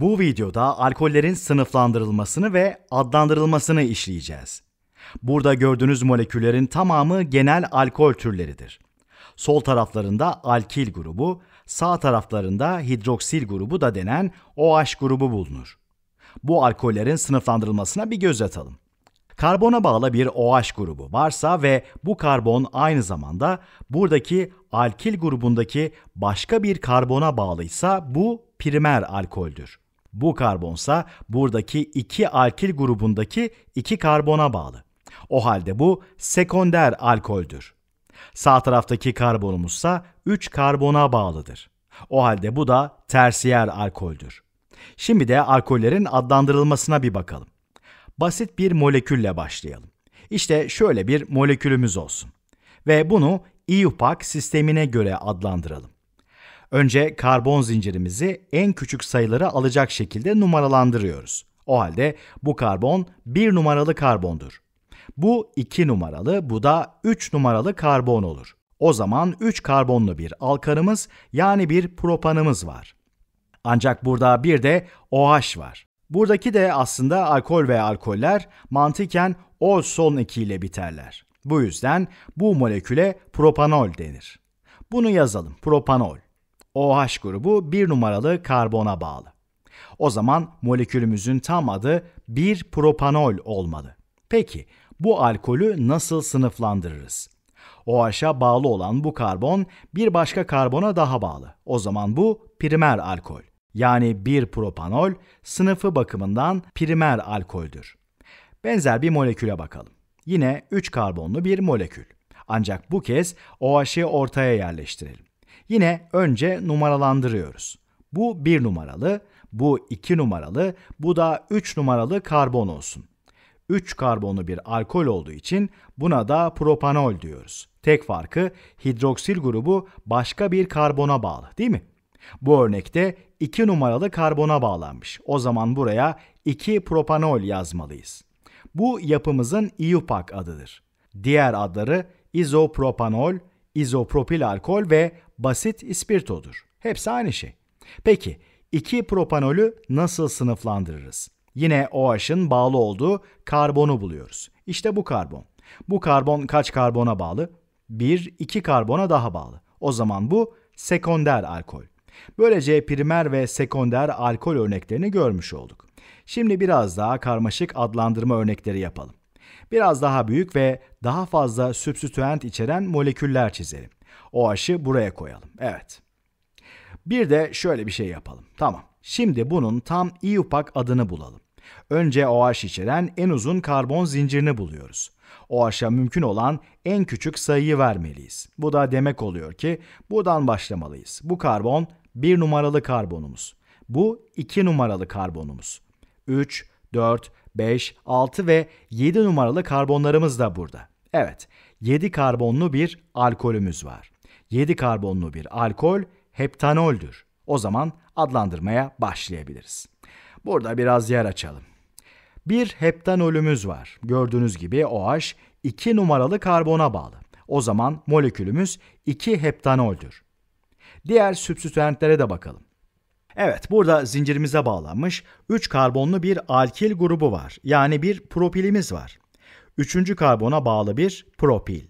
Bu videoda alkollerin sınıflandırılmasını ve adlandırılmasını işleyeceğiz. Burada gördüğünüz moleküllerin tamamı genel alkol türleridir. Sol taraflarında alkil grubu, sağ taraflarında hidroksil grubu da denen OH grubu bulunur. Bu alkollerin sınıflandırılmasına bir göz atalım. Karbona bağlı bir OH grubu varsa ve bu karbon aynı zamanda buradaki alkil grubundaki başka bir karbona bağlıysa bu primer alkoldür. Bu karbonsa buradaki iki alkil grubundaki iki karbona bağlı. O halde bu sekonder alkoldür. Sağ taraftaki karbonumuzsa 3 karbona bağlıdır. O halde bu da tersiyer alkoldür. Şimdi de alkollerin adlandırılmasına bir bakalım. Basit bir molekülle başlayalım. İşte şöyle bir molekülümüz olsun ve bunu IUPAC sistemine göre adlandıralım. Önce karbon zincirimizi en küçük sayıları alacak şekilde numaralandırıyoruz. O halde bu karbon 1 numaralı karbondur. Bu 2 numaralı, bu da 3 numaralı karbon olur. O zaman 3 karbonlu bir alkanımız yani bir propanımız var. Ancak burada bir de OH var. Buradaki de aslında alkol ve alkoller mantıken O son 2 ile biterler. Bu yüzden bu moleküle propanol denir. Bunu yazalım, propanol. OH grubu bir numaralı karbona bağlı. O zaman molekülümüzün tam adı bir propanol olmalı. Peki bu alkolü nasıl sınıflandırırız? OH'a bağlı olan bu karbon bir başka karbona daha bağlı. O zaman bu primer alkol. Yani bir propanol sınıfı bakımından primer alkoldür. Benzer bir moleküle bakalım. Yine 3 karbonlu bir molekül. Ancak bu kez OH'ı ortaya yerleştirelim. Yine önce numaralandırıyoruz. Bu 1 numaralı, bu 2 numaralı, bu da 3 numaralı karbon olsun. 3 karbonlu bir alkol olduğu için buna da propanol diyoruz. Tek farkı hidroksil grubu başka bir karbona bağlı değil mi? Bu örnekte 2 numaralı karbona bağlanmış. O zaman buraya 2 propanol yazmalıyız. Bu yapımızın IUPAC adıdır. Diğer adları izopropanol, izopropil alkol ve basit ispirtodur. Hepsi aynı şey. Peki iki propanolü nasıl sınıflandırırız? Yine OH'ın bağlı olduğu karbonu buluyoruz. İşte bu karbon. Bu karbon kaç karbona bağlı? 1, 2 karbona daha bağlı. O zaman bu sekonder alkol. Böylece primer ve sekonder alkol örneklerini görmüş olduk. Şimdi biraz daha karmaşık adlandırma örnekleri yapalım. Biraz daha büyük ve daha fazla substituent içeren moleküller çizelim. O aşı buraya koyalım. Evet. Bir de şöyle bir şey yapalım. Tamam. Şimdi bunun tam IUPAC adını bulalım. Önce OH içeren en uzun karbon zincirini buluyoruz. OH'a mümkün olan en küçük sayıyı vermeliyiz. Bu da demek oluyor ki buradan başlamalıyız. Bu karbon bir numaralı karbonumuz. Bu iki numaralı karbonumuz. 3, 4 5, 6 ve 7 numaralı karbonlarımız da burada. Evet, 7 karbonlu bir alkolümüz var. 7 karbonlu bir alkol heptanoldür. O zaman adlandırmaya başlayabiliriz. Burada biraz yer açalım. Bir heptanolümüz var. Gördüğünüz gibi OH 2 numaralı karbona bağlı. O zaman molekülümüz 2 heptanoldür. Diğer sübstitüentlere de bakalım. Evet burada zincirimize bağlanmış 3 karbonlu bir alkil grubu var. Yani bir propilimiz var. 3. karbona bağlı bir propil.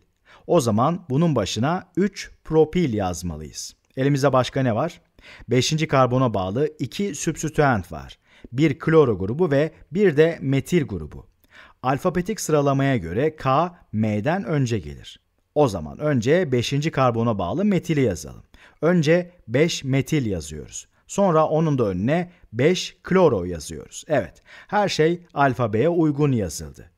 O zaman bunun başına 3 propil yazmalıyız. Elimizde başka ne var? 5. karbona bağlı 2 substituent var. Bir kloro grubu ve bir de metil grubu. Alfabetik sıralamaya göre K, M'den önce gelir. O zaman önce 5. karbona bağlı metili yazalım. Önce 5 metil yazıyoruz. Sonra onun da önüne 5 kloro yazıyoruz. Evet, her şey alfabeye uygun yazıldı.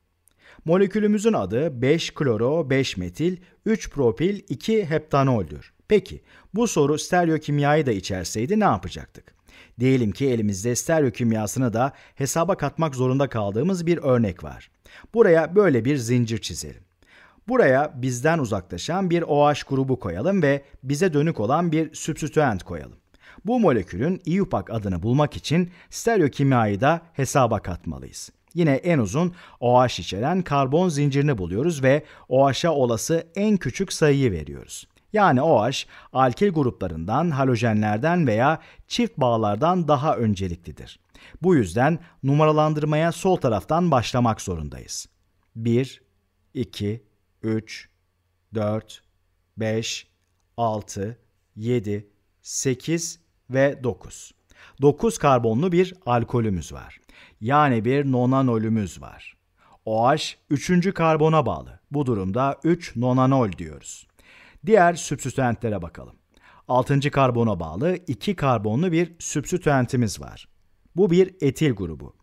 Molekülümüzün adı 5 kloro 5 metil 3 propil 2 heptanoldür. Peki bu soru stereokimyayı da içerseydi ne yapacaktık? Diyelim ki elimizde stereokimyasını da hesaba katmak zorunda kaldığımız bir örnek var. Buraya böyle bir zincir çizelim. Buraya bizden uzaklaşan bir OH grubu koyalım ve bize dönük olan bir substituent koyalım. Bu molekülün iupak e adını bulmak için stereokimyayı da hesaba katmalıyız. Yine en uzun OH içeren karbon zincirini buluyoruz ve OH'a olası en küçük sayıyı veriyoruz. Yani OH, alkil gruplarından, halojenlerden veya çift bağlardan daha önceliklidir. Bu yüzden numaralandırmaya sol taraftan başlamak zorundayız. 1, 2, 3, 4, 5, 6, 7, 8 ve 9. 9 karbonlu bir alkolümüz var. Yani bir nonanolümüz var. OH 3. karbona bağlı. Bu durumda 3 nonanol diyoruz. Diğer sübstüentlere bakalım. 6. karbona bağlı 2 karbonlu bir sübstüentimiz var. Bu bir etil grubu.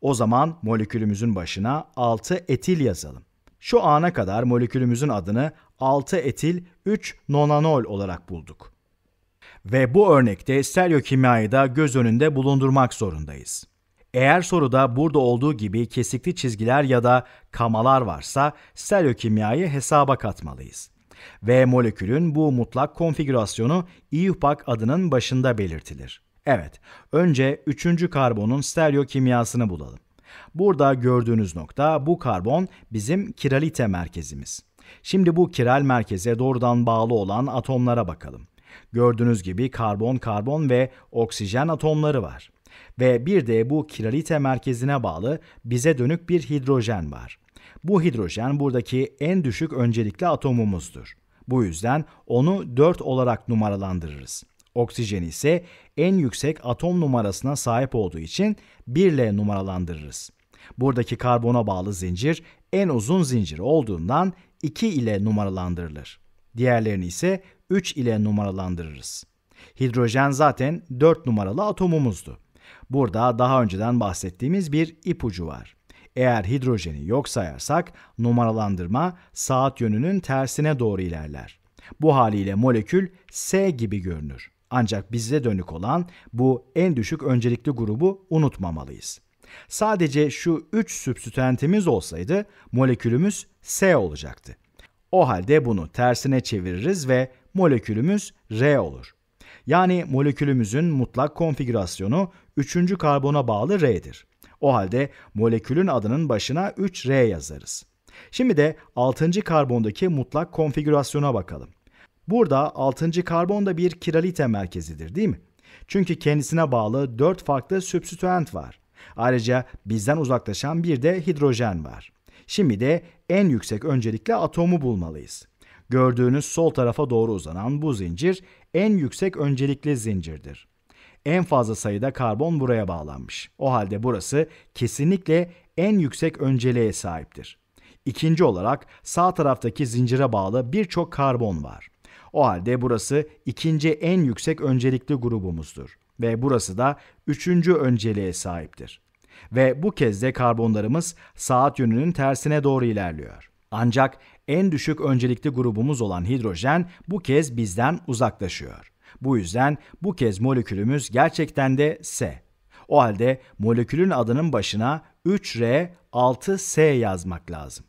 O zaman molekülümüzün başına 6 etil yazalım. Şu ana kadar molekülümüzün adını 6 etil 3 nonanol olarak bulduk ve bu örnekte stereokimyayı da göz önünde bulundurmak zorundayız. Eğer soruda burada olduğu gibi kesikli çizgiler ya da kamalar varsa stereokimyayı hesaba katmalıyız. Ve molekülün bu mutlak konfigürasyonu IUPAC e adının başında belirtilir. Evet, önce 3. karbonun stereokimyasını bulalım. Burada gördüğünüz nokta bu karbon bizim kiralite merkezimiz. Şimdi bu kiral merkeze doğrudan bağlı olan atomlara bakalım. Gördüğünüz gibi karbon, karbon ve oksijen atomları var. Ve bir de bu kiralite merkezine bağlı bize dönük bir hidrojen var. Bu hidrojen buradaki en düşük öncelikli atomumuzdur. Bu yüzden onu 4 olarak numaralandırırız. Oksijen ise en yüksek atom numarasına sahip olduğu için 1 ile numaralandırırız. Buradaki karbona bağlı zincir en uzun zincir olduğundan 2 ile numaralandırılır. Diğerlerini ise 3 ile numaralandırırız. Hidrojen zaten 4 numaralı atomumuzdu. Burada daha önceden bahsettiğimiz bir ipucu var. Eğer hidrojeni yok sayarsak numaralandırma saat yönünün tersine doğru ilerler. Bu haliyle molekül S gibi görünür. Ancak bize dönük olan bu en düşük öncelikli grubu unutmamalıyız. Sadece şu 3 sübstütentimiz olsaydı molekülümüz S olacaktı. O halde bunu tersine çeviririz ve molekülümüz R olur. Yani molekülümüzün mutlak konfigürasyonu 3. karbona bağlı R'dir. O halde molekülün adının başına 3R yazarız. Şimdi de 6. karbondaki mutlak konfigürasyona bakalım. Burada 6. karbonda bir kiralite merkezidir değil mi? Çünkü kendisine bağlı 4 farklı substituent var. Ayrıca bizden uzaklaşan bir de hidrojen var. Şimdi de en yüksek öncelikle atomu bulmalıyız. Gördüğünüz sol tarafa doğru uzanan bu zincir en yüksek öncelikli zincirdir. En fazla sayıda karbon buraya bağlanmış. O halde burası kesinlikle en yüksek önceliğe sahiptir. İkinci olarak sağ taraftaki zincire bağlı birçok karbon var. O halde burası ikinci en yüksek öncelikli grubumuzdur ve burası da üçüncü önceliğe sahiptir. Ve bu kez de karbonlarımız saat yönünün tersine doğru ilerliyor. Ancak en düşük öncelikli grubumuz olan hidrojen bu kez bizden uzaklaşıyor. Bu yüzden bu kez molekülümüz gerçekten de S. O halde molekülün adının başına 3R6S yazmak lazım.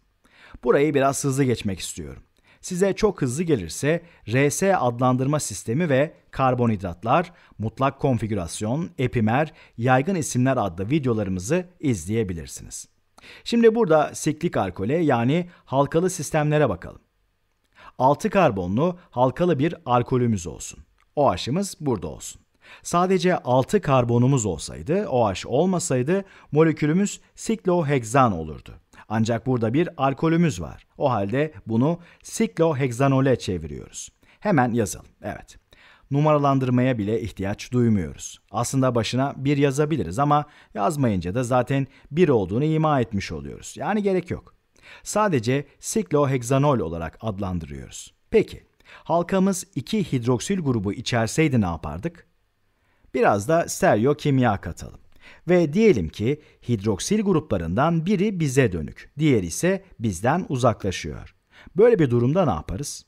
Burayı biraz hızlı geçmek istiyorum. Size çok hızlı gelirse RS adlandırma sistemi ve karbonhidratlar, mutlak konfigürasyon, epimer, yaygın isimler adlı videolarımızı izleyebilirsiniz. Şimdi burada siklik alkole yani halkalı sistemlere bakalım. 6 karbonlu halkalı bir alkolümüz olsun. OH'ımız burada olsun. Sadece 6 karbonumuz olsaydı, OH olmasaydı molekülümüz sikloheksan olurdu. Ancak burada bir alkolümüz var. O halde bunu sikloheksanole çeviriyoruz. Hemen yazalım. Evet numaralandırmaya bile ihtiyaç duymuyoruz. Aslında başına bir yazabiliriz ama yazmayınca da zaten bir olduğunu ima etmiş oluyoruz. Yani gerek yok. Sadece siklohexanol olarak adlandırıyoruz. Peki, halkamız iki hidroksil grubu içerseydi ne yapardık? Biraz da stereo kimya katalım. Ve diyelim ki hidroksil gruplarından biri bize dönük, diğeri ise bizden uzaklaşıyor. Böyle bir durumda ne yaparız?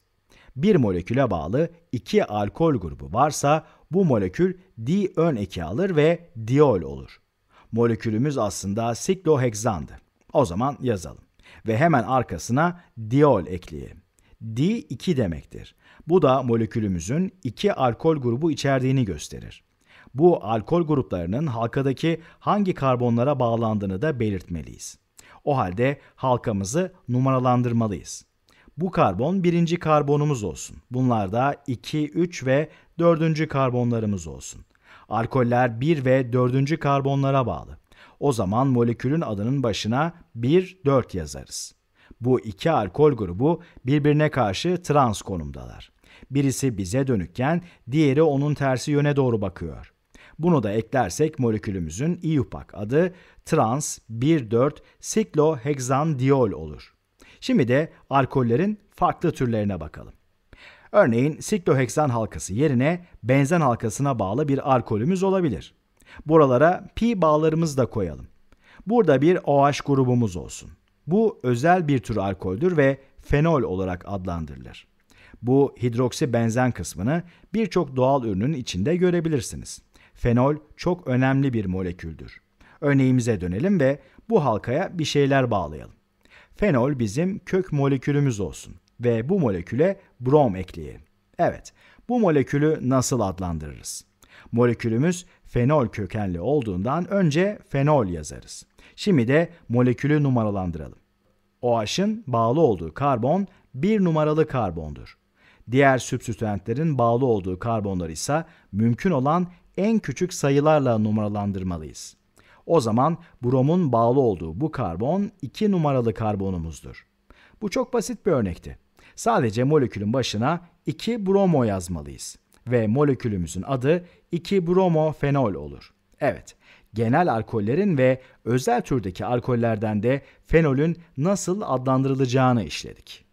bir moleküle bağlı iki alkol grubu varsa bu molekül di ön eki alır ve diol olur. Molekülümüz aslında sikloheksandı. O zaman yazalım ve hemen arkasına diol ekleyelim. Di 2 demektir. Bu da molekülümüzün iki alkol grubu içerdiğini gösterir. Bu alkol gruplarının halkadaki hangi karbonlara bağlandığını da belirtmeliyiz. O halde halkamızı numaralandırmalıyız. Bu karbon birinci karbonumuz olsun. Bunlar da 2, 3 ve 4. karbonlarımız olsun. Alkoller 1 ve 4. karbonlara bağlı. O zaman molekülün adının başına 1, 4 yazarız. Bu iki alkol grubu birbirine karşı trans konumdalar. Birisi bize dönükken diğeri onun tersi yöne doğru bakıyor. Bunu da eklersek molekülümüzün iupak adı trans 1,4 siklohexandiol olur. Şimdi de alkollerin farklı türlerine bakalım. Örneğin sikloheksan halkası yerine benzen halkasına bağlı bir alkolümüz olabilir. Buralara pi bağlarımızı da koyalım. Burada bir OH grubumuz olsun. Bu özel bir tür alkoldür ve fenol olarak adlandırılır. Bu hidroksi benzen kısmını birçok doğal ürünün içinde görebilirsiniz. Fenol çok önemli bir moleküldür. Örneğimize dönelim ve bu halkaya bir şeyler bağlayalım. Fenol bizim kök molekülümüz olsun ve bu moleküle brom ekleyelim. Evet, bu molekülü nasıl adlandırırız? Molekülümüz fenol kökenli olduğundan önce fenol yazarız. Şimdi de molekülü numaralandıralım. OH'ın bağlı olduğu karbon bir numaralı karbondur. Diğer sübstitüentlerin bağlı olduğu karbonlar ise mümkün olan en küçük sayılarla numaralandırmalıyız. O zaman bromun bağlı olduğu bu karbon 2 numaralı karbonumuzdur. Bu çok basit bir örnekti. Sadece molekülün başına 2 bromo yazmalıyız ve molekülümüzün adı 2 fenol olur. Evet, genel alkollerin ve özel türdeki alkollerden de fenolün nasıl adlandırılacağını işledik.